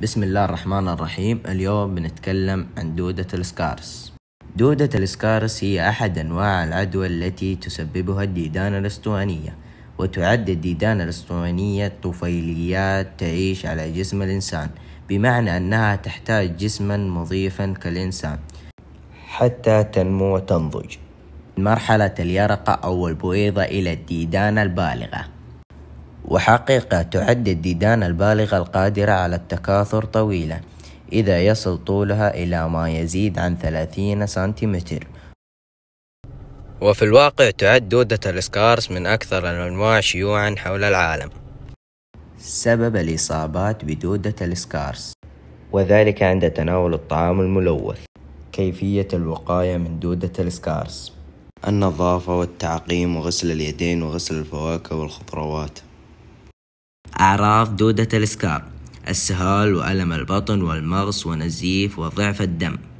بسم الله الرحمن الرحيم اليوم بنتكلم عن دودة السكارس دودة السكارس هي أحد أنواع العدوى التي تسببها الديدان الأسطوانية وتعد الديدان الأسطوانية طفيليات تعيش على جسم الإنسان بمعنى أنها تحتاج جسما مضيفا كالإنسان حتى تنمو وتنضج مرحلة اليرقة أو البويضة إلى الديدان البالغة وحقيقة تعد الديدان البالغة القادرة على التكاثر طويلة إذا يصل طولها إلى ما يزيد عن 30 سنتيمتر وفي الواقع تعد دودة الإسكارس من أكثر الأنواع شيوعا حول العالم سبب الإصابات بدودة الإسكارس وذلك عند تناول الطعام الملوث كيفية الوقاية من دودة الإسكارس النظافة والتعقيم وغسل اليدين وغسل الفواكه والخضروات أعراض دودة الإسكار السهال وألم البطن والمغص ونزيف وضعف الدم